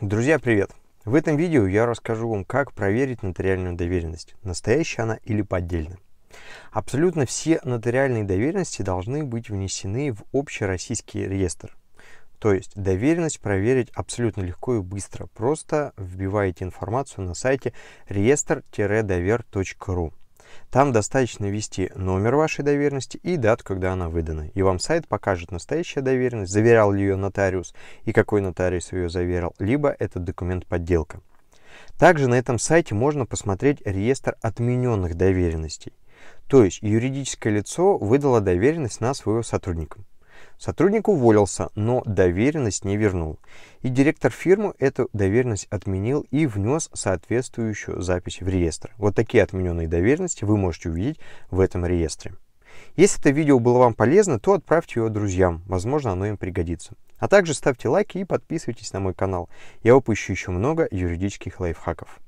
Друзья, привет! В этом видео я расскажу вам, как проверить нотариальную доверенность, настоящая она или поддельная. Абсолютно все нотариальные доверенности должны быть внесены в общероссийский реестр. То есть доверенность проверить абсолютно легко и быстро. Просто вбиваете информацию на сайте реестр-довер.ру. Там достаточно ввести номер вашей доверенности и дату, когда она выдана. И вам сайт покажет настоящая доверенность, заверял ли ее нотариус и какой нотариус ее заверил, либо этот документ подделка. Также на этом сайте можно посмотреть реестр отмененных доверенностей. То есть юридическое лицо выдало доверенность на своего сотрудника. Сотрудник уволился, но доверенность не вернул. И директор фирмы эту доверенность отменил и внес соответствующую запись в реестр. Вот такие отмененные доверенности вы можете увидеть в этом реестре. Если это видео было вам полезно, то отправьте его друзьям, возможно оно им пригодится. А также ставьте лайки и подписывайтесь на мой канал. Я выпущу еще много юридических лайфхаков.